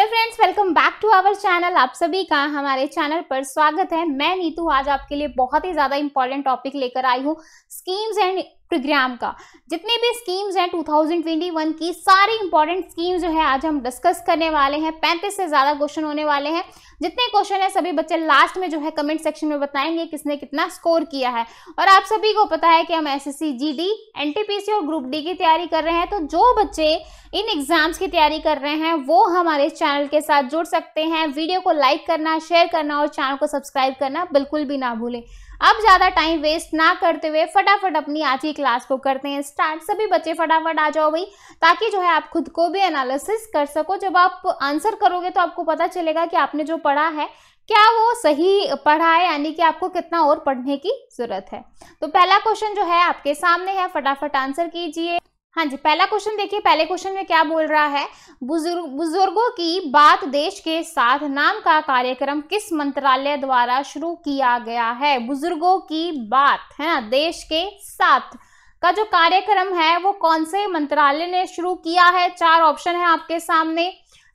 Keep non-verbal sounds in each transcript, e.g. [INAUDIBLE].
hello friends welcome back to our channel आप सभी का हमारे चैनल पर स्वागत है मैं नीतू आज आपके लिए बहुत ही ज़्यादा इंपॉर्टेंट टॉपिक लेकर आई हूँ स्कीम्स एंड प्रोग्राम का जितने भी स्कीम्स हैं 2021 की सारी इंपॉर्टेंट स्कीम्स जो है आज हम डिस्कस करने वाले हैं पैंतीस से ज़्यादा क्वेश्चन होने वाले हैं जितने क्वेश्चन हैं सभी बच्चे लास्ट में जो है कमेंट सेक्शन में बताएंगे किसने कितना स्कोर किया है और आप सभी को पता है कि हम एस एस सी और ग्रुप डी की तैयारी कर रहे हैं तो जो बच्चे इन एग्जाम्स की तैयारी कर रहे हैं वो हमारे चैनल के साथ जुड़ सकते हैं वीडियो को लाइक करना शेयर करना और चैनल को सब्सक्राइब करना बिल्कुल भी ना भूलें अब ज़्यादा टाइम वेस्ट ना करते हुए फटाफट अपनी आज की क्लास को करते हैं स्टार्ट सभी बच्चे फटाफट आ जाओ भाई ताकि जो है आप खुद को भी एनालिसिस कर सको जब आप आंसर करोगे तो आपको पता चलेगा कि आपने जो पढ़ा है क्या वो सही पढ़ा है यानी कि आपको कितना और पढ़ने की ज़रूरत है तो पहला क्वेश्चन जो है आपके सामने है फटाफट आंसर कीजिए हाँ जी पहला क्वेश्चन देखिए पहले क्वेश्चन में क्या बोल रहा है बुजुर्ग बुजुर्गों की बात देश के साथ नाम का कार्यक्रम किस मंत्रालय द्वारा शुरू किया गया है बुजुर्गों की बात है ना देश के साथ का जो कार्यक्रम है वो कौन से मंत्रालय ने शुरू किया है चार ऑप्शन है आपके सामने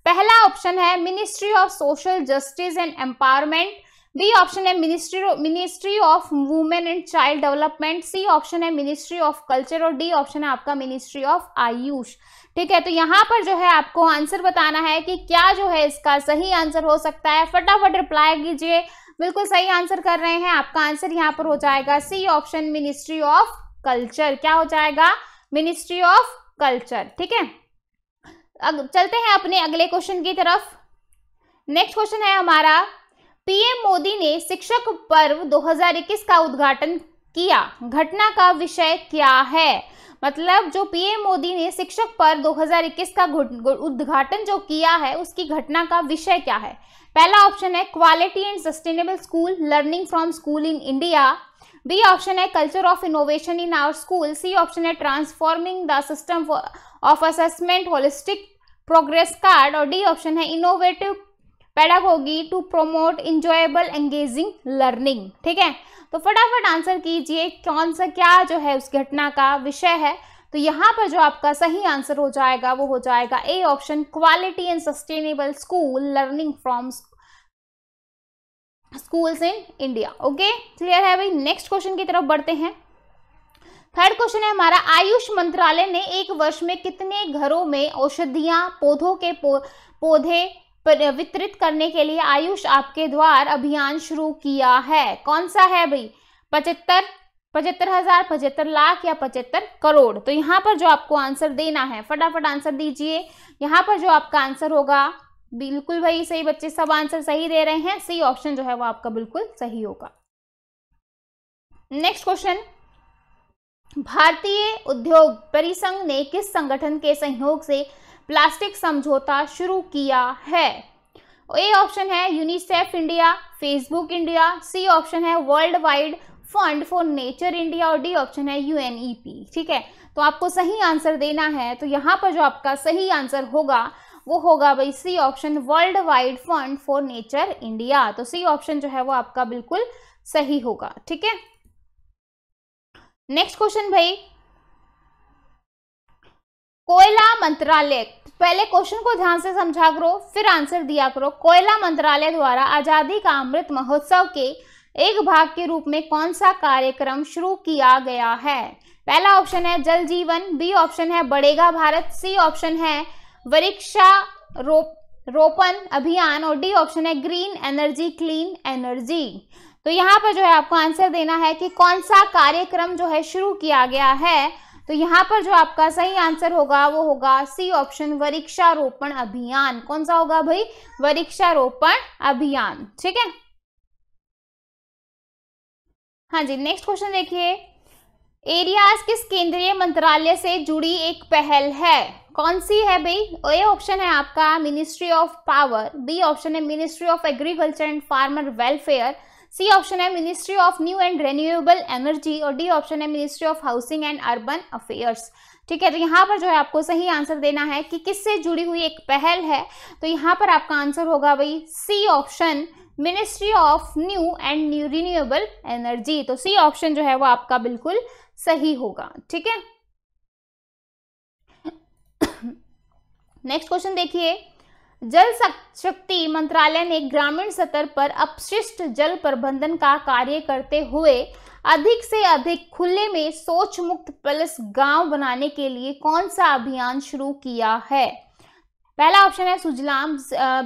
पहला ऑप्शन है ministry of social justice and empowerment B option है ministry ministry of women and child development C option है मिनिस्ट्री ऑफ कल्चर और डी ऑप्शन है आपका मिनिस्ट्री ऑफ आयुष ठीक है तो यहाँ पर जो है आपको आंसर बताना है कि क्या जो है इसका सही आंसर हो सकता है फटाफट रिप्लाई कीजिए बिल्कुल सही आंसर कर रहे हैं आपका आंसर यहाँ पर हो जाएगा C option ministry of culture क्या हो जाएगा मिनिस्ट्री ऑफ कल्चर ठीक है अब चलते हैं अपने अगले क्वेश्चन की तरफ नेक्स्ट क्वेश्चन है हमारा पीएम मोदी ने शिक्षक पर्व 2021 का उद्घाटन किया घटना का विषय क्या है मतलब जो पीएम मोदी ने शिक्षक पर 2021 का उद्घाटन जो किया है उसकी घटना का विषय क्या है पहला ऑप्शन है quality and sustainable school learning from school in India B option है culture of innovation in our school C option है transforming the system of assessment holistic progress card और डी ऑप्शन है innovative pedagogy to promote enjoyable engaging learning ठीक है तो फटाफट answer कीजिए कौन सा क्या जो है उस घटना का विषय है तो यहाँ पर जो आपका सही आंसर हो जाएगा वो हो जाएगा A option quality and sustainable school learning from schools in India okay clear है भाई नेक्स्ट क्वेश्चन की तरफ बढ़ते हैं थर्ड क्वेश्चन है हमारा आयुष मंत्रालय ने एक वर्ष में कितने घरों में औषधियां पौधों के पौधे पर वितरित करने के लिए आयुष आपके द्वार अभियान शुरू किया है कौन सा है भाई पचहत्तर पचहत्तर हजार पचहत्तर लाख या पचहत्तर करोड़ तो यहाँ पर जो आपको आंसर देना है फटाफट आंसर दीजिए यहाँ पर जो आपका आंसर होगा बिल्कुल भाई सही बच्चे सब आंसर सही दे रहे हैं सही ऑप्शन जो है वो आपका बिल्कुल सही होगा नेक्स्ट क्वेश्चन भारतीय उद्योग परिसंघ ने किस संगठन के सहयोग से प्लास्टिक समझौता शुरू किया है ए ऑप्शन है UNICEF India Facebook India C option है World Wide Fund for Nature India और डी ऑप्शन है यू ठीक है तो आपको सही आंसर देना है तो यहाँ पर जो आपका सही आंसर होगा वो होगा भाई C option World Wide Fund for Nature India तो सी ऑप्शन जो है वो आपका बिल्कुल सही होगा ठीक है नेक्स्ट क्वेश्चन भाई कोयला मंत्रालय पहले क्वेश्चन को ध्यान से समझा करो फिर आंसर दिया करो कोयला मंत्रालय द्वारा आज़ादी का अमृत महोत्सव के एक भाग के रूप में कौन सा कार्यक्रम शुरू किया गया है पहला ऑप्शन है जल जीवन बी ऑप्शन है बढ़ेगा भारत सी ऑप्शन है वृक्षा रोप रोपण अभियान और डी ऑप्शन है ग्रीन एनर्जी क्लीन एनर्जी तो यहाँ पर जो है आपको आंसर देना है कि कौन सा कार्यक्रम जो है शुरू किया गया है तो यहाँ पर जो आपका सही आंसर होगा वो होगा सी ऑप्शन वृक्षारोपण अभियान कौन सा होगा भाई वृक्षारोपण अभियान ठीक है हाँ जी नेक्स्ट क्वेश्चन देखिए एरियाज किस केंद्रीय मंत्रालय से जुड़ी एक पहल है कौन सी है भाई ए ऑप्शन है आपका ministry of power B option है ministry of agriculture and farmer welfare C option है ministry of new and renewable energy और डी ऑप्शन है ministry of housing and urban affairs ठीक है तो यहाँ पर जो है आपको सही आंसर देना है कि किससे जुड़ी हुई एक पहल है तो यहाँ पर आपका आंसर होगा भाई C option ministry of new and new renewable energy तो सी ऑप्शन जो है वो आपका बिल्कुल सही होगा ठीक है नेक्स्ट [COUGHS] क्वेश्चन देखिए जल शक्ति मंत्रालय ने ग्रामीण स्तर पर अपशिष्ट जल प्रबंधन का कार्य करते हुए अधिक से अधिक खुले में सोच मुक्त प्लस गांव बनाने के लिए कौन सा अभियान शुरू किया है पहला ऑप्शन है सुजलाम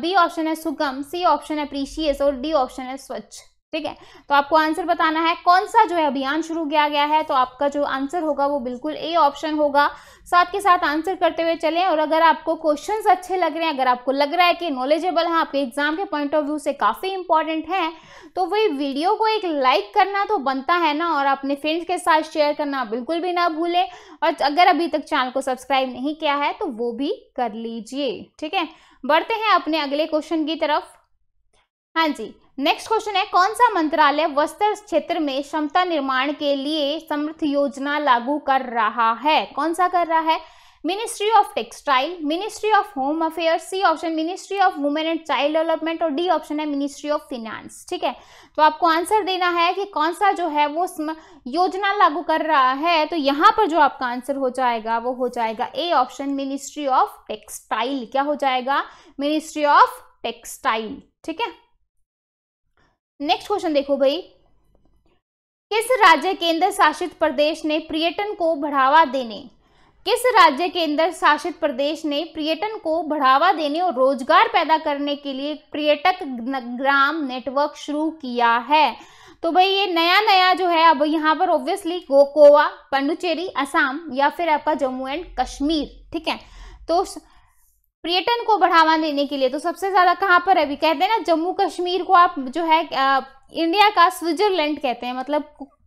बी ऑप्शन है सुगम सी ऑप्शन है प्रीशियस और डी ऑप्शन है स्वच्छ ठीक है तो आपको आंसर बताना है कौन सा जो है अभियान शुरू किया गया है तो आपका जो आंसर होगा वो बिल्कुल ए ऑप्शन होगा साथ के साथ आंसर करते हुए चलें और अगर आपको क्वेश्चंस अच्छे लग रहे हैं अगर आपको लग रहा है कि नॉलेजेबल हैं आपके एग्जाम के पॉइंट ऑफ व्यू से काफ़ी इंपॉर्टेंट है तो वही वीडियो को एक लाइक करना तो बनता है ना और अपने फ्रेंड्स के साथ शेयर करना बिल्कुल भी ना भूलें और अगर अभी तक चैनल को सब्सक्राइब नहीं किया है तो वो भी कर लीजिए ठीक है बढ़ते हैं अपने अगले क्वेश्चन की तरफ हाँ जी नेक्स्ट क्वेश्चन है कौन सा मंत्रालय वस्त्र क्षेत्र में क्षमता निर्माण के लिए समृद्ध योजना लागू कर रहा है कौन सा कर रहा है ministry of textile ministry of home affairs C option ministry of women and child development और डी ऑप्शन है मिनिस्ट्री ऑफ फिनेंस ठीक है तो आपको आंसर देना है कि कौन सा जो है वो योजना लागू कर रहा है तो यहाँ पर जो आपका आंसर हो जाएगा वो हो जाएगा A option ministry of textile क्या हो जाएगा मिनिस्ट्री ऑफ टेक्सटाइल ठीक है नेक्स्ट क्वेश्चन देखो भाई किस राज्य केंद्र शासित प्रदेश ने पर्यटन को बढ़ावा देने किस राज्य केंद्र शासित प्रदेश ने पर्यटन को बढ़ावा देने और रोजगार पैदा करने के लिए पर्यटक ग्राम नेटवर्क शुरू किया है तो भाई ये नया नया जो है अब यहाँ पर ऑब्वियसली गोवा पंडुचेरी असम या फिर आपका जम्मू एंड कश्मीर ठीक है तो पर्यटन को बढ़ावा देने के लिए तो सबसे ज़्यादा कहाँ पर अभी कहते हैं ना जम्मू कश्मीर को आप जो है आ, इंडिया का स्विट्जरलैंड कहते हैं मतलब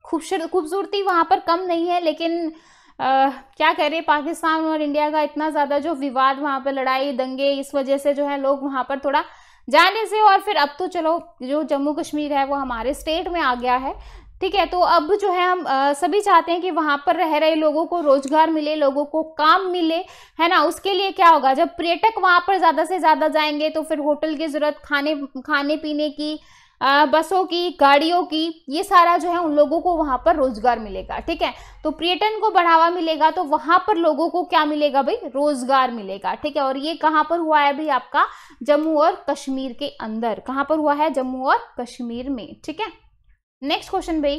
खूबसूरत खूबसूरती वहाँ पर कम नहीं है लेकिन आ, क्या हैं पाकिस्तान और इंडिया का इतना ज़्यादा जो विवाद वहाँ पर लड़ाई दंगे इस वजह से जो है लोग वहाँ पर थोड़ा जाने से और फिर अब तो चलो जो जम्मू कश्मीर है वो हमारे स्टेट में आ गया है ठीक है तो अब जो है हम आ, सभी चाहते हैं कि वहाँ पर रह रहे लोगों को रोजगार मिले लोगों को काम मिले है ना उसके लिए क्या होगा जब पर्यटक वहाँ पर ज़्यादा से ज़्यादा जाएंगे तो फिर होटल की ज़रूरत खाने खाने पीने की आ, बसों की गाड़ियों की ये सारा जो है उन लोगों को वहाँ पर रोजगार मिलेगा ठीक है तो पर्यटन को बढ़ावा मिलेगा तो वहाँ पर लोगों को क्या मिलेगा भाई रोजगार मिलेगा ठीक है और ये कहाँ पर हुआ है भाई आपका जम्मू और कश्मीर के अंदर कहाँ पर हुआ है जम्मू और कश्मीर में ठीक है नेक्स्ट क्वेश्चन भाई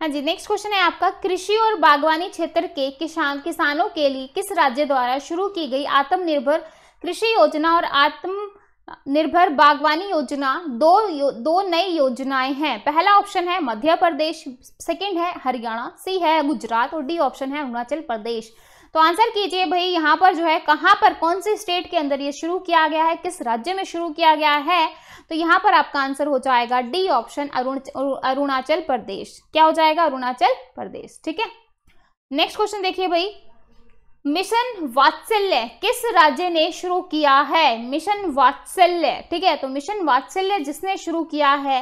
हाँ जी नेक्स्ट क्वेश्चन है आपका कृषि और बागवानी क्षेत्र के किसान किसानों के लिए किस राज्य द्वारा शुरू की गई आत्मनिर्भर कृषि योजना और आत्म निर्भर बागवानी योजना दो यो, दो नई योजनाएं हैं पहला ऑप्शन है मध्य प्रदेश सेकंड है हरियाणा सी है गुजरात और डी ऑप्शन है अरुणाचल प्रदेश तो आंसर कीजिए भाई यहाँ पर जो है कहाँ पर कौन से स्टेट के अंदर ये शुरू किया गया है किस राज्य में शुरू किया गया है तो यहाँ पर आपका आंसर हो जाएगा डी ऑप्शन अरुण अरुणाचल प्रदेश क्या हो जाएगा अरुणाचल प्रदेश ठीक है नेक्स्ट क्वेश्चन देखिए भाई मिशन वात्सल्य किस राज्य ने शुरू किया है मिशन वात्सल्य ठीक है तो मिशन वात्सल्य जिसने शुरू किया है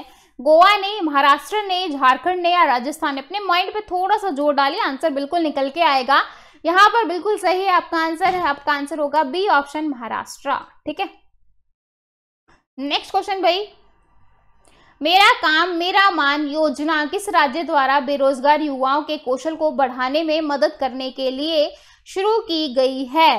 गोवा ने महाराष्ट्र ने झारखंड ने या राजस्थान ने अपने माइंड पे थोड़ा सा जोर डालिए आंसर बिल्कुल निकल के आएगा यहाँ पर बिल्कुल सही है आपका आंसर है आपका आंसर होगा बी ऑप्शन महाराष्ट्र ठीक है नेक्स्ट क्वेश्चन भाई मेरा काम मेरा मान योजना किस राज्य द्वारा बेरोजगार युवाओं के कौशल को बढ़ाने में मदद करने के लिए शुरू की गई है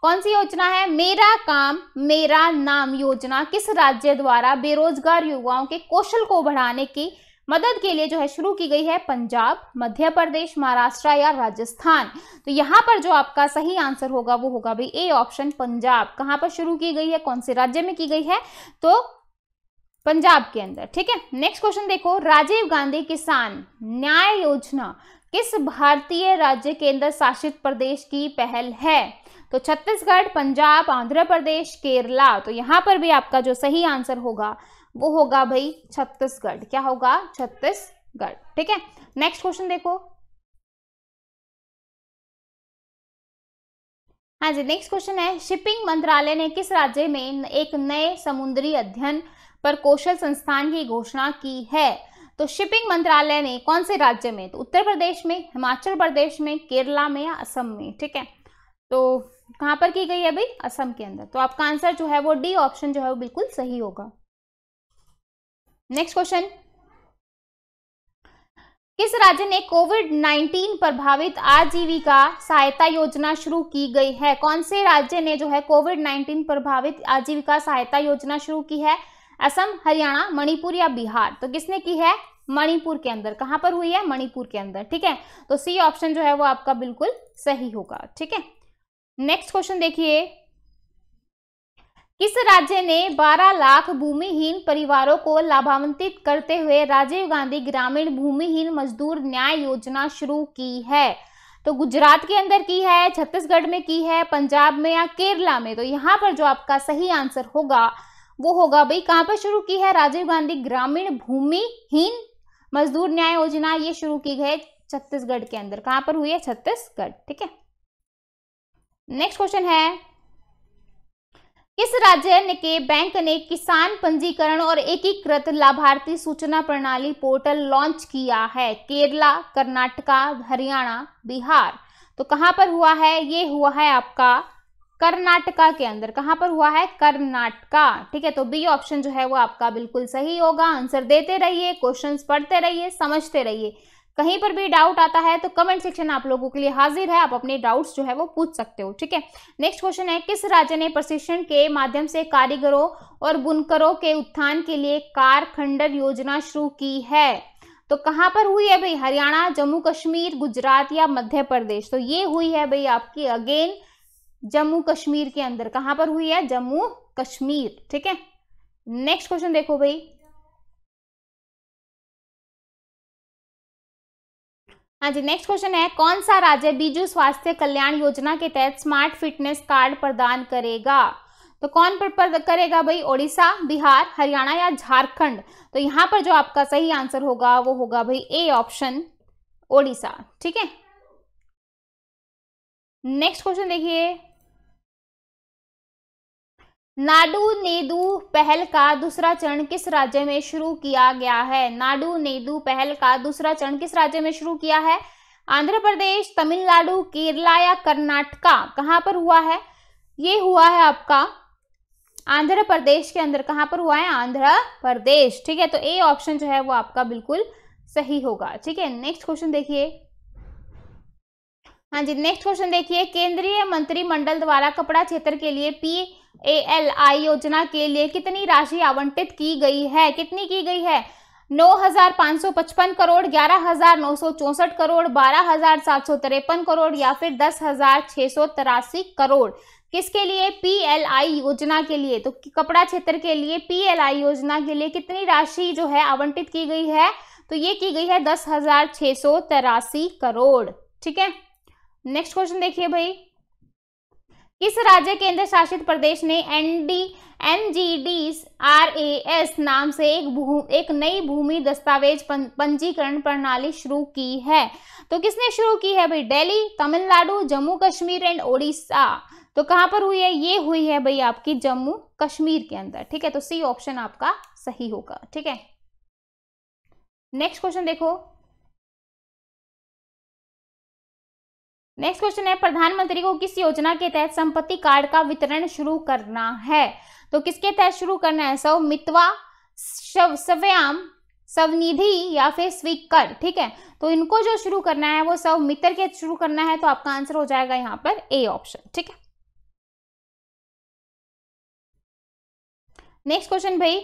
कौन सी योजना है मेरा काम मेरा नाम योजना किस राज्य द्वारा बेरोजगार युवाओं के कौशल को बढ़ाने की मदद के लिए जो है शुरू की गई है पंजाब मध्य प्रदेश महाराष्ट्र या राजस्थान तो यहाँ पर जो आपका सही आंसर होगा वो होगा भाई ए ऑप्शन पंजाब कहाँ पर शुरू की गई है कौन से राज्य में की गई है तो पंजाब के अंदर ठीक है नेक्स्ट क्वेश्चन देखो राजीव गांधी किसान न्याय योजना किस भारतीय राज्य केंद्र शासित प्रदेश की पहल है तो छत्तीसगढ़ पंजाब आंध्र प्रदेश केरला तो यहाँ पर भी आपका जो सही आंसर होगा वो होगा भाई छत्तीसगढ़ क्या होगा छत्तीसगढ़ ठीक है नेक्स्ट क्वेश्चन देखो हाँ जी नेक्स्ट क्वेश्चन है शिपिंग मंत्रालय ने किस राज्य में एक नए समुद्री अध्ययन पर कौशल संस्थान की घोषणा की है तो शिपिंग मंत्रालय ने कौन से राज्य में तो उत्तर प्रदेश में हिमाचल प्रदेश में केरला में या असम में ठीक है तो कहां पर की गई है भाई असम के अंदर तो आपका आंसर जो है वो डी ऑप्शन जो है वो बिल्कुल सही होगा नेक्स्ट क्वेश्चन किस राज्य ने कोविड 19 प्रभावित आजीविका सहायता योजना शुरू की गई है कौन से राज्य ने जो है कोविड 19 प्रभावित आजीविका सहायता योजना शुरू की है असम हरियाणा मणिपुर या बिहार तो किसने की है मणिपुर के अंदर कहां पर हुई है मणिपुर के अंदर ठीक है तो सी ऑप्शन जो है वो आपका बिल्कुल सही होगा ठीक है नेक्स्ट क्वेश्चन देखिए किस राज्य ने 12 लाख भूमिहीन परिवारों को लाभान्वित करते हुए राजीव गांधी ग्रामीण भूमिहीन मजदूर न्याय योजना शुरू की है तो गुजरात के अंदर की है छत्तीसगढ़ में की है पंजाब में या केरला में तो यहाँ पर जो आपका सही आंसर होगा वो होगा भाई कहाँ पर शुरू की है राजीव गांधी ग्रामीण भूमिहीन मजदूर न्याय योजना ये शुरू की गई छत्तीसगढ़ के अंदर कहाँ पर हुई है छत्तीसगढ़ ठीक है नेक्स्ट क्वेश्चन है किस राज्य के बैंक ने किसान पंजीकरण और एकीकृत लाभार्थी सूचना प्रणाली पोर्टल लॉन्च किया है केरला कर्नाटका हरियाणा बिहार तो कहां पर हुआ है ये हुआ है आपका कर्नाटका के अंदर कहां पर हुआ है कर्नाटका ठीक है तो बी ऑप्शन जो है वो आपका बिल्कुल सही होगा आंसर देते रहिए क्वेश्चंस पढ़ते रहिए समझते रहिए कहीं पर भी डाउट आता है तो कमेंट सेक्शन आप लोगों के लिए हाजिर है आप अपने डाउट्स जो है वो पूछ सकते हो ठीक है नेक्स्ट क्वेश्चन है किस राज्य ने प्रशिक्षण के माध्यम से कारीगरों और बुनकरों के उत्थान के लिए कार खंडर योजना शुरू की है तो कहाँ पर हुई है भाई हरियाणा जम्मू कश्मीर गुजरात या मध्य प्रदेश तो ये हुई है भाई आपकी अगेन जम्मू कश्मीर के अंदर कहाँ पर हुई है जम्मू कश्मीर ठीक है नेक्स्ट क्वेश्चन देखो भाई हाँ जी नेक्स्ट क्वेश्चन है कौन सा राज्य बीजू स्वास्थ्य कल्याण योजना के तहत स्मार्ट फिटनेस कार्ड प्रदान करेगा तो कौन पर, पर करेगा भाई ओडिशा बिहार हरियाणा या झारखंड तो यहाँ पर जो आपका सही आंसर होगा वो होगा भाई ए ऑप्शन ओडिशा ठीक है नेक्स्ट क्वेश्चन देखिए नाडू नेदू पहल का दूसरा चरण किस राज्य में शुरू किया गया है नाडू नेदू पहल का दूसरा चरण किस राज्य में शुरू किया है आंध्र प्रदेश तमिलनाडु केरला या कर्नाटका कहाँ पर हुआ है ये हुआ है आपका आंध्र प्रदेश के अंदर कहाँ पर हुआ है आंध्र प्रदेश ठीक है तो ए ऑप्शन जो है वो आपका बिल्कुल सही होगा ठीक है नेक्स्ट क्वेश्चन देखिए हाँ जी नेक्स्ट क्वेश्चन देखिए केंद्रीय मंत्रिमंडल द्वारा कपड़ा क्षेत्र के लिए पी ए एल आई योजना के लिए कितनी राशि आवंटित की गई है कितनी की गई है 9,555 करोड़ 11,964 करोड़ तिरपन करोड़ या फिर दस करोड़ किसके लिए पी एल आई योजना के लिए तो कपड़ा क्षेत्र के लिए पी एल आई योजना के लिए कितनी राशि जो है आवंटित की गई है तो ये की गई है दस हजार छह सौ तिरासी करोड़ ठीक है नेक्स्ट क्वेश्चन देखिए भाई किस राज्य केंद्र शासित प्रदेश ने ND N G D R A S नाम से एक भू एक नई भूमि दस्तावेज पंजीकरण प्रणाली शुरू की है तो किसने शुरू की है भाई दिल्ली तमिलनाडु जम्मू कश्मीर एंड ओडिशा तो कहां पर हुई है ये हुई है भाई आपकी जम्मू कश्मीर के अंदर ठीक है तो सी ऑप्शन आपका सही होगा ठीक है नेक्स्ट क्वेश्चन देखो नेक्स्ट क्वेश्चन है प्रधानमंत्री को किस योजना के तहत संपत्ति कार्ड का वितरण शुरू करना है तो किसके तहत शुरू करना है सौ मितवा सव्याम स्वनिधि या फिर स्वीकर ठीक है तो इनको जो शुरू करना है वो सब मित्र के शुरू करना है तो आपका आंसर हो जाएगा यहाँ पर ए ऑप्शन ठीक है नेक्स्ट क्वेश्चन भाई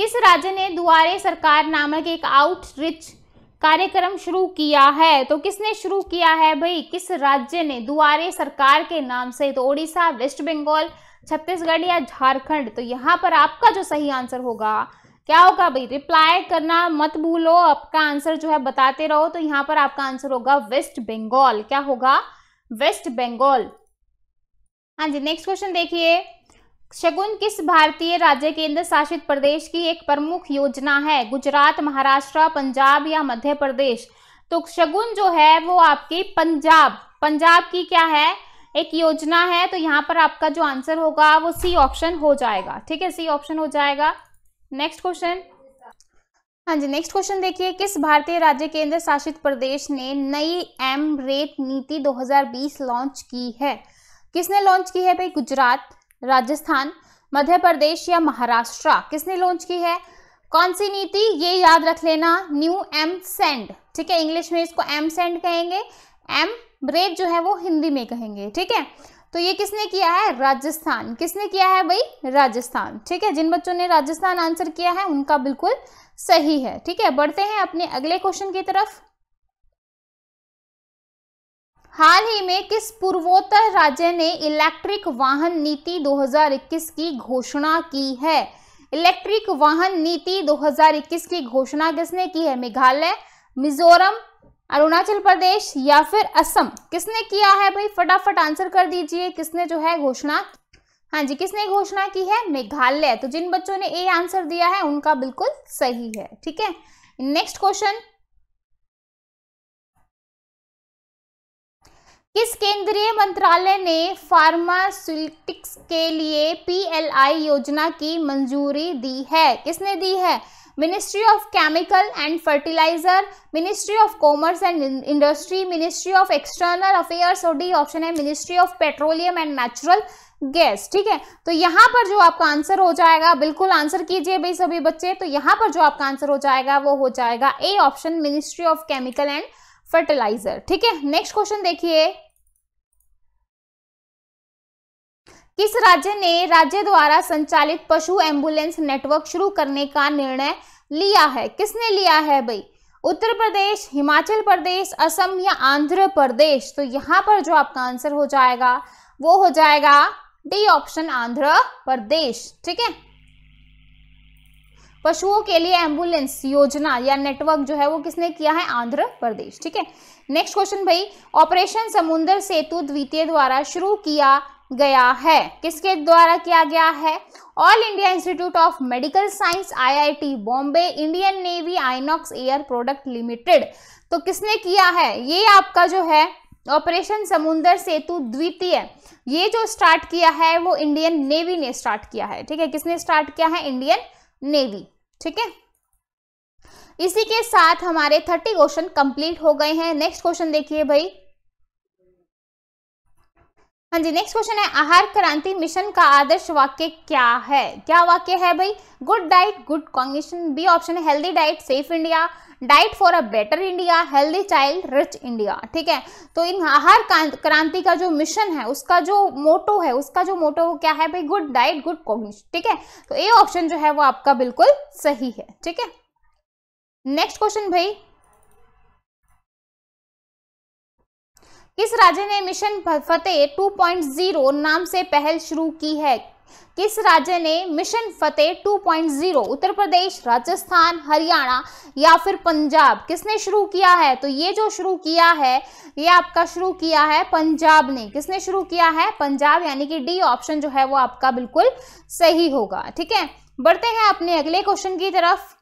किस राज्य ने दुआरे सरकार नामक एक आउटरीच कार्यक्रम शुरू किया है तो किसने शुरू किया है भाई किस राज्य ने दुआरे सरकार के नाम से तो ओडिशा वेस्ट बंगाल छत्तीसगढ़ या झारखंड तो यहाँ पर आपका जो सही आंसर होगा क्या होगा भाई रिप्लाई करना मत भूलो आपका आंसर जो है बताते रहो तो यहाँ पर आपका आंसर होगा वेस्ट बंगाल क्या होगा वेस्ट बंगाल हाँ जी नेक्स्ट क्वेश्चन देखिए शगुन किस भारतीय राज्य केंद्र शासित प्रदेश की एक प्रमुख योजना है गुजरात महाराष्ट्र पंजाब या मध्य प्रदेश तो शगुन जो है वो आपकी पंजाब पंजाब की क्या है एक योजना है तो यहाँ पर आपका जो आंसर होगा वो सी ऑप्शन हो जाएगा ठीक है सी ऑप्शन हो जाएगा नेक्स्ट क्वेश्चन हाँ जी नेक्स्ट क्वेश्चन देखिए किस भारतीय राज्य केंद्र शासित प्रदेश ने नई एम रेट नीति 2020 लॉन्च की है किसने लॉन्च की है भाई गुजरात राजस्थान मध्य प्रदेश या महाराष्ट्र किसने लॉन्च की है कौन सी नीति ये याद रख लेना न्यू एम सेंड ठीक है इंग्लिश में इसको एम सेंड कहेंगे एम ब्रेड जो है वो हिंदी में कहेंगे ठीक है तो ये किसने किया है राजस्थान किसने किया है भाई राजस्थान ठीक है जिन बच्चों ने राजस्थान आंसर किया है उनका बिल्कुल सही है ठीक है बढ़ते हैं अपने अगले क्वेश्चन की तरफ हाल ही में किस पूर्वोत्तर राज्य ने इलेक्ट्रिक वाहन नीति 2021 की घोषणा की है इलेक्ट्रिक वाहन नीति 2021 की घोषणा किसने की है मेघालय मिजोरम अरुणाचल प्रदेश या फिर असम किसने किया है भाई फटाफट आंसर कर दीजिए किसने जो है घोषणा हाँ जी किसने घोषणा की है मेघालय तो जिन बच्चों ने ए आंसर दिया है उनका बिल्कुल सही है ठीक है नेक्स्ट क्वेश्चन किस केंद्रीय मंत्रालय ने फार्मास्यूटिक्स के लिए पीएलआई योजना की मंजूरी दी है किसने दी है ministry of chemical and fertiliser ministry of commerce and industry ministry of external affairs और डी ऑप्शन है ministry of petroleum and natural gas ठीक है तो यहाँ पर जो आपका आंसर हो जाएगा बिल्कुल आंसर कीजिए भाई सभी बच्चे तो यहाँ पर जो आपका आंसर हो जाएगा वो हो जाएगा A option ministry of chemical and fertiliser ठीक है नेक्स्ट क्वेश्चन देखिए किस राज्य ने राज्य द्वारा संचालित पशु एम्बुलेंस नेटवर्क शुरू करने का निर्णय लिया है किसने लिया है भाई उत्तर प्रदेश हिमाचल प्रदेश असम या आंध्र प्रदेश तो यहां पर जो आपका आंसर हो जाएगा वो हो जाएगा डी ऑप्शन आंध्र प्रदेश ठीक है पशुओं के लिए एम्बुलेंस योजना या नेटवर्क जो है वो किसने किया है आंध्र प्रदेश ठीक है नेक्स्ट क्वेश्चन भाई ऑपरेशन समुन्द्र सेतु द्वितीय द्वारा शुरू किया गया है किसके द्वारा किया गया है All India Institute of Medical Science IIT Bombay Indian Navy INOX Air Product Limited तो किसने किया है ये आपका जो है ऑपरेशन समुंदर सेतु द्वितीय ये जो स्टार्ट किया है वो इंडियन नेवी ने स्टार्ट किया है ठीक है किसने स्टार्ट किया है इंडियन नेवी ठीक है इसी के साथ हमारे थर्टी क्वेश्चन कंप्लीट हो गए हैं नेक्स्ट क्वेश्चन देखिए भाई हाँ जी नेक्स्ट क्वेश्चन है आहार क्रांति मिशन का आदर्श वाक्य क्या है क्या वाक्य है भाई good diet good cognition B option है healthy diet safe India diet for a better India healthy child rich India ठीक है तो इन आहार क्रांति का जो मिशन है उसका जो मोटो है उसका जो मोटो क्या है भाई गुड डाइट गुड कॉग्निशन ठीक है तो ए ऑप्शन जो है वो आपका बिल्कुल सही है ठीक है नेक्स्ट क्वेश्चन भाई किस राज्य ने मिशन फतेह 2.0 नाम से पहल शुरू की है किस राज्य ने मिशन फतेह 2.0 उत्तर प्रदेश राजस्थान हरियाणा या फिर पंजाब किसने शुरू किया है तो ये जो शुरू किया है ये आपका शुरू किया है पंजाब ने किसने शुरू किया है पंजाब यानी कि डी ऑप्शन जो है वो आपका बिल्कुल सही होगा ठीक है बढ़ते हैं अपने अगले क्वेश्चन की तरफ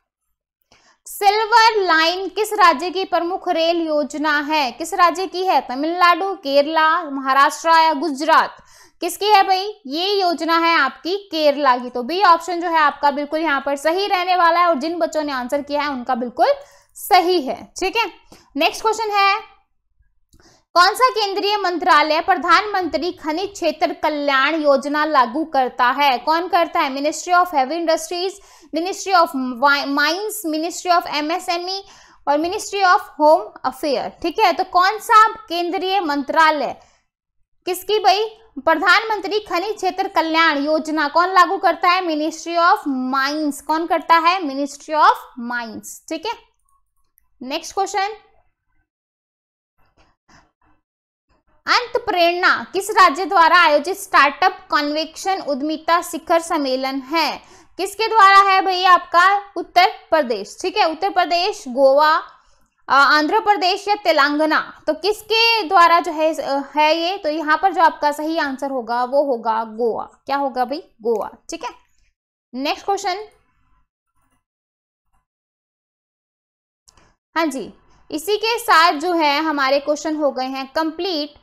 सिल्वर लाइन किस राज्य की प्रमुख रेल योजना है किस राज्य की है तमिलनाडु केरला महाराष्ट्र या गुजरात किसकी है भाई ये योजना है आपकी केरला की तो बी ऑप्शन जो है आपका बिल्कुल यहाँ पर सही रहने वाला है और जिन बच्चों ने आंसर किया है उनका बिल्कुल सही है ठीक है नेक्स्ट क्वेश्चन है कौन सा केंद्रीय मंत्रालय प्रधानमंत्री खनिज क्षेत्र कल्याण योजना लागू करता है कौन करता है ministry of heavy industries ministry of mines ministry of MSME और मिनिस्ट्री ऑफ होम अफेयर ठीक है तो कौन सा केंद्रीय मंत्रालय किसकी भाई प्रधानमंत्री खनिज क्षेत्र कल्याण योजना कौन लागू करता है मिनिस्ट्री ऑफ माइंस कौन करता है मिनिस्ट्री ऑफ माइंस ठीक है नेक्स्ट क्वेश्चन अंत प्रेरणा किस राज्य द्वारा आयोजित स्टार्टअप कन्वेक्शन उद्यमिता शिखर सम्मेलन है किसके द्वारा है भैया आपका उत्तर प्रदेश ठीक है उत्तर प्रदेश गोवा आंध्र प्रदेश या तेलंगाना तो किसके द्वारा जो है है ये तो यहाँ पर जो आपका सही आंसर होगा वो होगा गोवा क्या होगा भाई गोवा ठीक है नेक्स्ट क्वेश्चन हाँ जी इसी के साथ जो है हमारे क्वेश्चन हो गए हैं कंप्लीट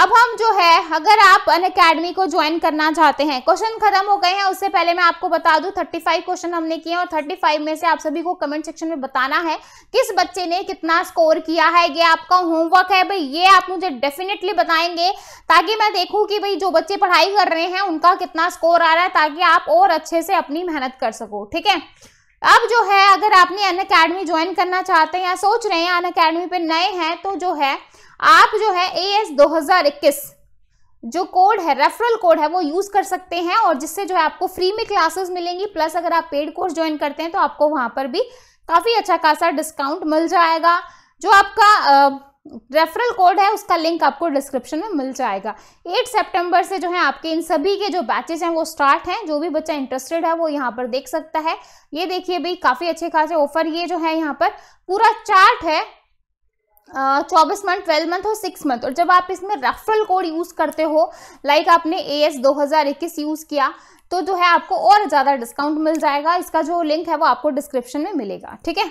अब हम जो है अगर आप अन अकेडमी को ज्वाइन करना चाहते हैं क्वेश्चन खत्म हो गए हैं उससे पहले मैं आपको बता दूं 35 क्वेश्चन हमने किए और 35 में से आप सभी को कमेंट सेक्शन में बताना है किस बच्चे ने कितना स्कोर किया है ये आपका होमवर्क है भाई ये आप मुझे डेफिनेटली बताएंगे ताकि मैं देखूँ कि भाई जो बच्चे पढ़ाई कर रहे हैं उनका कितना स्कोर आ रहा है ताकि आप और अच्छे से अपनी मेहनत कर सको ठीक है अब जो है अगर आपने अन अकेडमी ज्वाइन करना चाहते हैं या सोच रहे हैं अन अकेडमी पे नए हैं तो जो है आप जो है ए एस दो हजार इक्कीस जो कोड है रेफरल कोड है वो यूज़ कर सकते हैं और जिससे जो है आपको फ्री में क्लासेस मिलेंगी प्लस अगर आप पेड कोर्स ज्वाइन करते हैं तो आपको वहाँ पर भी काफ़ी अच्छा खासा डिस्काउंट मिल जाएगा जो आपका रेफरल कोड है उसका लिंक आपको डिस्क्रिप्शन में मिल जाएगा 8 सितंबर से जो है आपके इन सभी के जो बैचेज हैं वो स्टार्ट हैं जो भी बच्चा इंटरेस्टेड है वो यहाँ पर देख सकता है ये देखिए भाई काफ़ी अच्छे खासे ऑफर ये जो है यहाँ पर पूरा चार्ट है चौबीस मंथ ट्वेल्व मंथ और सिक्स मंथ और जब आप इसमें रेफरल कोड यूज़ करते हो लाइक आपने ए एस दो हज़ार इक्कीस यूज़ किया तो जो है आपको और ज़्यादा डिस्काउंट मिल जाएगा इसका जो लिंक है वो आपको डिस्क्रिप्शन में मिलेगा ठीक है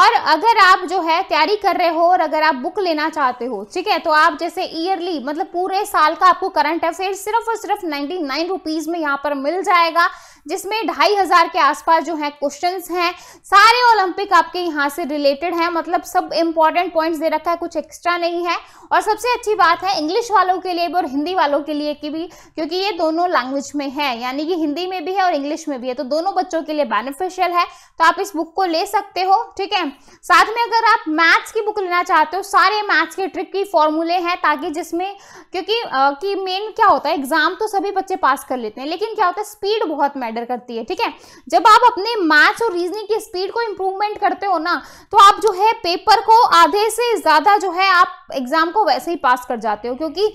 और अगर आप जो है तैयारी कर रहे हो और अगर आप बुक लेना चाहते हो ठीक है तो आप जैसे ईयरली मतलब पूरे साल का आपको करंट अफेयर सिर्फ और सिर्फ नाइन्टी नाइन रुपीज़ में यहाँ पर मिल जाएगा जिसमें ढाई हज़ार के आसपास जो है क्वेश्चन हैं सारे ओलंपिक आपके यहाँ से रिलेटेड हैं मतलब सब इंपॉर्टेंट पॉइंट्स दे रखा है कुछ एक्स्ट्रा नहीं है और सबसे अच्छी बात है इंग्लिश वालों के लिए भी और हिंदी वालों के लिए की भी क्योंकि ये दोनों लैंग्वेज में है यानी कि हिंदी में भी है और इंग्लिश में भी है तो दोनों बच्चों के लिए बेनिफिशियल है तो आप इस बुक को ले सकते हो ठीक है साथ में अगर आप मैथ्स की बुक लेना चाहते हो सारे मैथ्स के ट्रिक की फॉर्मूले हैं ताकि जिसमें क्योंकि मेन क्या होता है एग्जाम तो सभी बच्चे पास कर लेते हैं लेकिन क्या होता है स्पीड बहुत मैटर मैटर करती है ठीक है जब आप अपने मैथ्स और रीजनिंग की स्पीड को इम्प्रूवमेंट करते हो ना तो आप जो है पेपर को आधे से ज़्यादा जो है आप एग्ज़ाम को वैसे ही पास कर जाते हो क्योंकि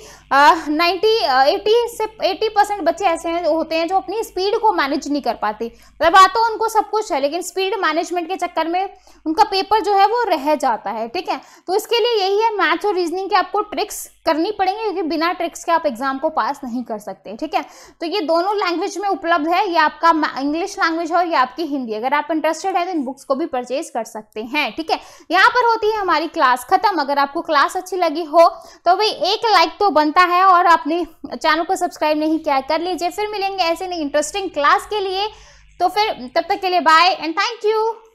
नाइन्टी एटी से एटी परसेंट बच्चे ऐसे हैं होते हैं जो अपनी स्पीड को मैनेज नहीं कर पाते मतलब आ तो उनको सब कुछ है लेकिन स्पीड मैनेजमेंट के चक्कर में उनका पेपर जो है वो रह जाता है ठीक है तो इसके लिए यही है मैथ्स और रीजनिंग के आपको ट्रिक्स करनी पड़ेंगे क्योंकि बिना ट्रिक्स के आप एग्जाम को पास नहीं कर सकते ठीक है तो ये दोनों लैंग्वेज में उपलब्ध है ये आपका इंग्लिश लैंग्वेज है और आपकी हिंदी अगर आप इंटरेस्टेड है तो इन बुक्स को भी परचेज कर सकते हैं ठीक है यहाँ पर होती है हमारी क्लास खत्म अगर आपको क्लास अच्छा अच्छी लगी हो तो भाई एक लाइक तो बनता है और आपने चैनल को सब्सक्राइब नहीं किया कर लीजिए फिर मिलेंगे ऐसे नहीं इंटरेस्टिंग क्लास के लिए तो फिर तब तक के लिए बाय एंड थैंक यू